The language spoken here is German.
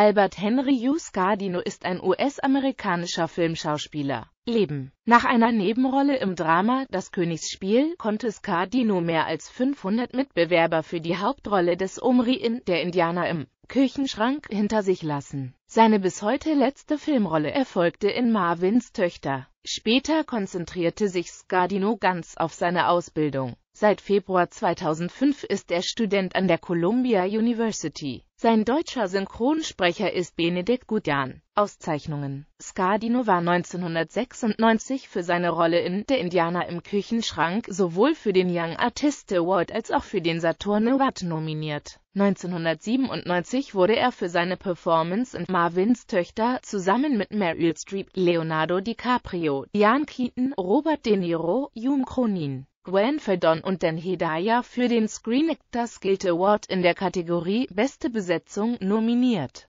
Albert Henry Scardino ist ein US-amerikanischer Filmschauspieler. Leben. Nach einer Nebenrolle im Drama Das Königsspiel konnte Scardino mehr als 500 Mitbewerber für die Hauptrolle des Omri in Der Indianer im Küchenschrank hinter sich lassen. Seine bis heute letzte Filmrolle erfolgte in Marvins Töchter. Später konzentrierte sich Scardino ganz auf seine Ausbildung. Seit Februar 2005 ist er Student an der Columbia University. Sein deutscher Synchronsprecher ist Benedikt Gudjan. Auszeichnungen Scardino war 1996 für seine Rolle in Der Indianer im Küchenschrank sowohl für den Young Artist Award als auch für den Saturn Award nominiert. 1997 wurde er für seine Performance in Marvins Töchter zusammen mit Meryl Streep, Leonardo DiCaprio, Diane Keaton, Robert De Niro, Hume Cronin Gwen Verdon und Dan Hedaya für den Screen Actors Guild Award in der Kategorie Beste Besetzung nominiert.